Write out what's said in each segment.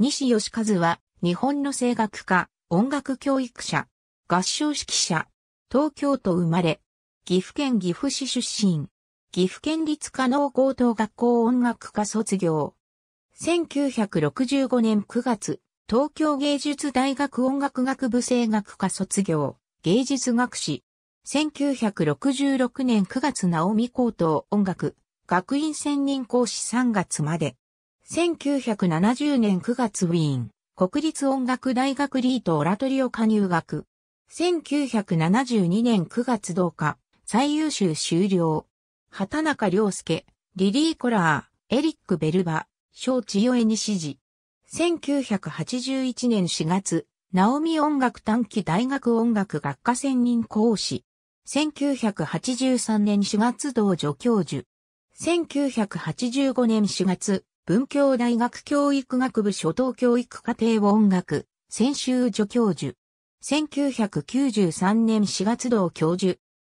西義和は、日本の声楽家、音楽教育者、合唱指揮者、東京都生まれ、岐阜県岐阜市出身、岐阜県立加納高等学校音楽科卒業。1965年9月、東京芸術大学音楽学部声楽科卒業、芸術学士。1966年9月直美高等音楽、学院専任講師3月まで。1970年9月ウィーン、国立音楽大学リートオラトリオ加入学。1972年9月同日、最優秀終了。畑中良介、リリー・コラー、エリック・ベルバ、小千代恵に指示。1981年4月、ナオミ音楽短期大学音楽学科専任講師。1983年4月同助教授。1985年4月、文教大学教育学部初等教育課程音楽、専修助教授。1993年4月同教授。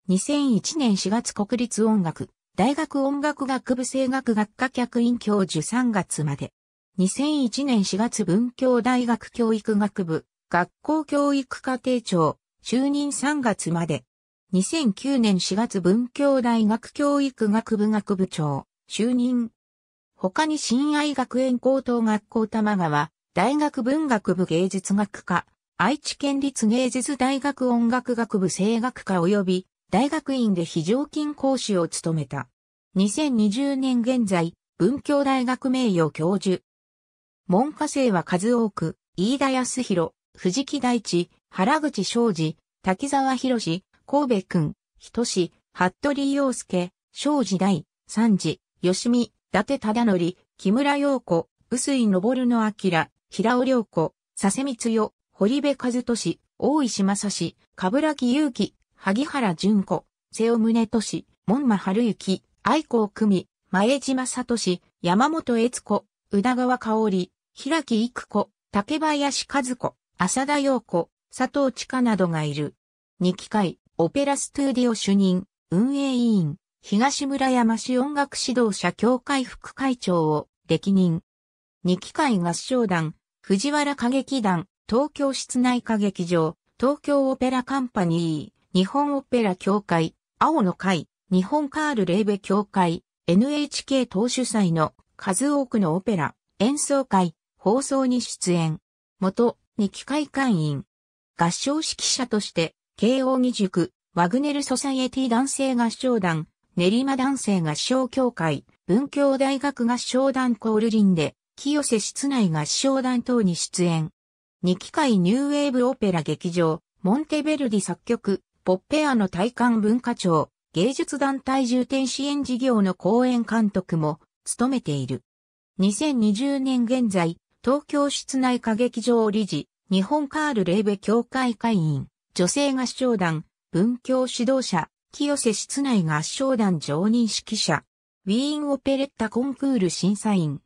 2001年4月国立音楽、大学音楽学部声楽学科客員教授3月まで。2001年4月文教大学教育学部、学校教育課程長、就任3月まで。2009年4月文教大学教育学部学部長、就任。他に親愛学園高等学校玉川、大学文学部芸術学科、愛知県立芸術大学音楽学部声楽科及び、大学院で非常勤講師を務めた。2020年現在、文教大学名誉教授。文科生は数多く、飯田康弘、藤木大地、原口昌司、滝沢博士、神戸くん、人志、服部洋介、昌司大、三次、吉見、伊達忠則、木村陽子、薄井昇の明、平尾良子、佐世光代、堀部和俊、大石正史、冠城祐樹、萩原淳子、瀬尾宗俊、門馬春之、愛子久美、前島聡、山本悦子、宇田川香織、平木育子、竹林和子、浅田陽子、佐藤千佳などがいる。二機会、オペラストゥーディオ主任、運営委員。東村山市音楽指導者協会副会長を歴任。二機会合唱団、藤原歌劇団、東京室内歌劇場、東京オペラカンパニー、日本オペラ協会、青の会、日本カールレーベ協会、NHK 党主催の数多くのオペラ、演奏会、放送に出演。元、二機会会員。合唱指揮者として、慶応義塾、ワグネルソサイエティ男性合唱団、練馬男性合唱協会、文教大学合唱団コールリンで、清瀬室内合唱団等に出演。二機会ニューウェーブオペラ劇場、モンテベルディ作曲、ポッペアの体感文化庁、芸術団体重点支援事業の公演監督も務めている。2020年現在、東京室内歌劇場理事、日本カール・レーベ協会会員、女性合唱団、文教指導者、清瀬室内合唱団常任指揮者、ウィーンオペレッタコンクール審査員。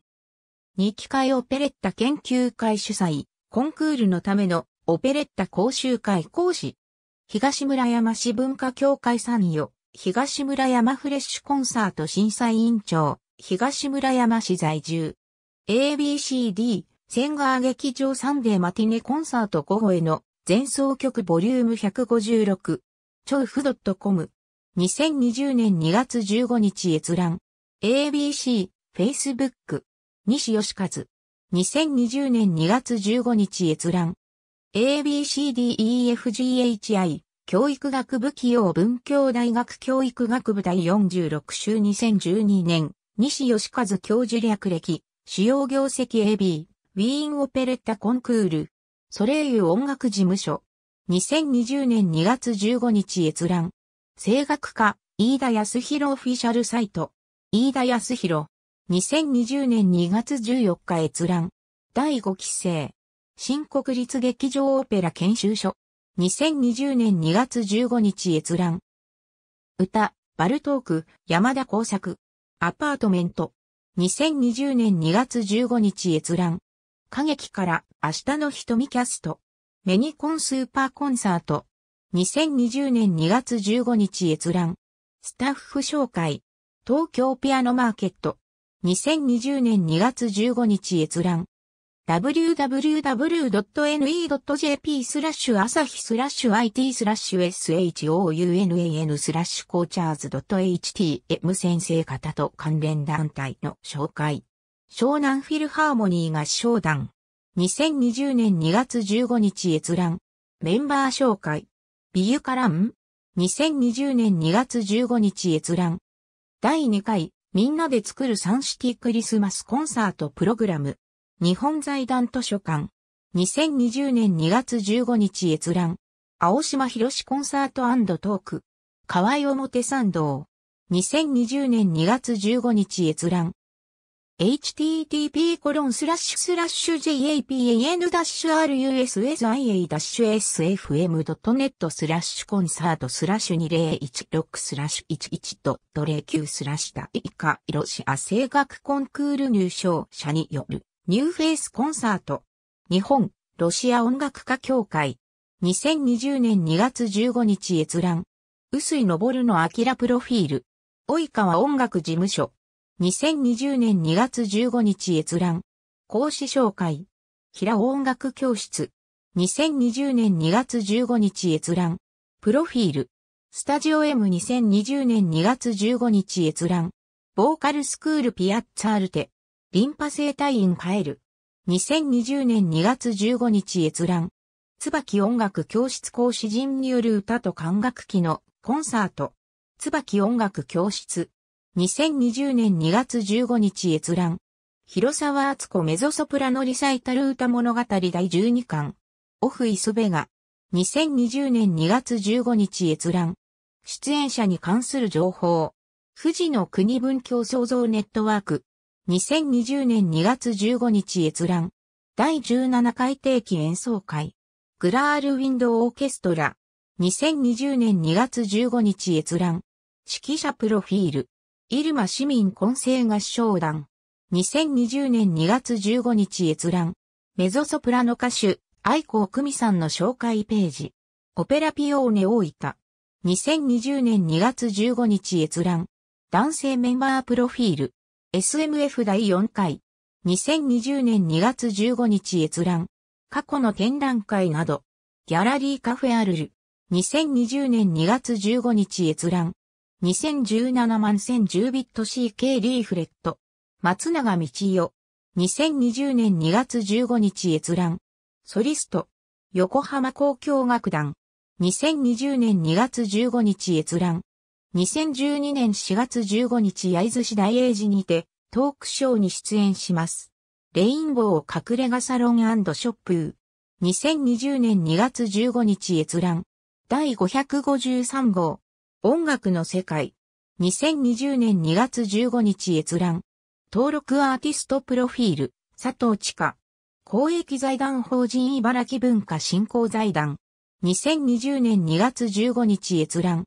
日機会オペレッタ研究会主催、コンクールのためのオペレッタ講習会講師。東村山市文化協会参与、東村山フレッシュコンサート審査委員長、東村山市在住。ABCD、千川劇場サンデーマティネコンサート午後への前奏曲ボリューム156。超フトコム。2020年2月15日閲覧。ABC、Facebook、西義和。2020年2月15日閲覧。ABCDEFGHI、教育学部企業文教大学教育学部第46週2012年、西義和教授略歴、主要業績 AB、ウィーンオペレッタコンクール、ソレイユ音楽事務所。2020年2月15日閲覧。声楽家、飯田康弘オフィシャルサイト。飯田康弘。2020年2月14日閲覧。第5期生。新国立劇場オペラ研修所。2020年2月15日閲覧。歌、バルトーク、山田耕作。アパートメント。2020年2月15日閲覧。歌劇から明日の瞳キャスト。メニコンスーパーコンサート。2020年2月15日閲覧。スタッフ紹介。東京ピアノマーケット。2020年2月15日閲覧。www.ne.jp スラッシュ朝日スラッシュ IT スラッシュ SHOUNAN スラッシュコーチャーズ .htm 先生方と関連団体の紹介。湘南フィルハーモニー合唱団。2020年2月15日閲覧。メンバー紹介。ビユカラン ?2020 年2月15日閲覧。第2回、みんなで作るサンシティクリスマスコンサートプログラム。日本財団図書館。2020年2月15日閲覧。青島博士コンサートトーク。河合表参道。2020年2月15日閲覧。http://japan-rusia-sfm.net スラッシュコンサートスラッシュ2016スラッシュ11.09スラッシュ大化ロシア声楽コンクール入賞者によるニューフェイスコンサート日本ロシア音楽家協会2020年2月15日閲覧薄井昇のアキラプロフィール及川音楽事務所2020年2月15日閲覧。講師紹介。平尾音楽教室。2020年2月15日閲覧。プロフィール。スタジオ M2020 年2月15日閲覧。ボーカルスクールピアッツァールテ。リンパ生態院カエル。2020年2月15日閲覧。椿音楽教室講師陣による歌と管楽器のコンサート。椿音楽教室。2020年2月15日閲覧。広沢敦子メゾソプラノリサイタル歌物語第12巻。オフイスベガ。2020年2月15日閲覧。出演者に関する情報。富士の国文教創造ネットワーク。2020年2月15日閲覧。第17回定期演奏会。グラールウィンドオーケストラ。2020年2月15日閲覧。指揮者プロフィール。イルマ市民混声合唱団。2020年2月15日閲覧。メゾソプラノ歌手、愛子久美さんの紹介ページ。オペラピオーネ大分。2020年2月15日閲覧。男性メンバープロフィール。SMF 第4回。2020年2月15日閲覧。過去の展覧会など。ギャラリーカフェアルル。2020年2月15日閲覧。2017万1010ビット CK リーフレット。松永道代。2020年2月15日閲覧。ソリスト。横浜交響楽団。2020年2月15日閲覧。2012年4月15日焼津市大英寺にてトークショーに出演します。レインボー隠れ家サロンショップ2020年2月15日閲覧。第553号。音楽の世界。2020年2月15日閲覧。登録アーティストプロフィール、佐藤千佳。公益財団法人茨城文化振興財団。2020年2月15日閲覧。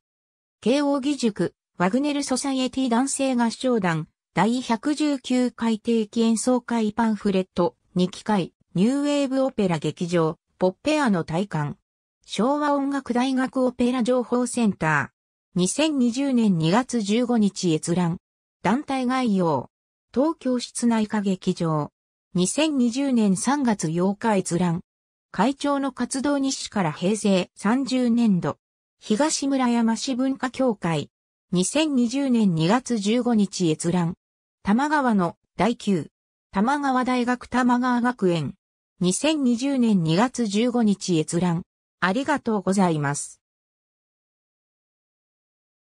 慶応義塾、ワグネルソサイエティ男性合唱団、第119回定期演奏会パンフレット、2機会、ニューウェーブオペラ劇場、ポッペアの体感。昭和音楽大学オペラ情報センター。2020年2月15日閲覧。団体概要。東京室内歌劇場。2020年3月8日閲覧。会長の活動日誌から平成30年度。東村山市文化協会。2020年2月15日閲覧。玉川の第9。玉川大学玉川学園。2020年2月15日閲覧。ありがとうございます。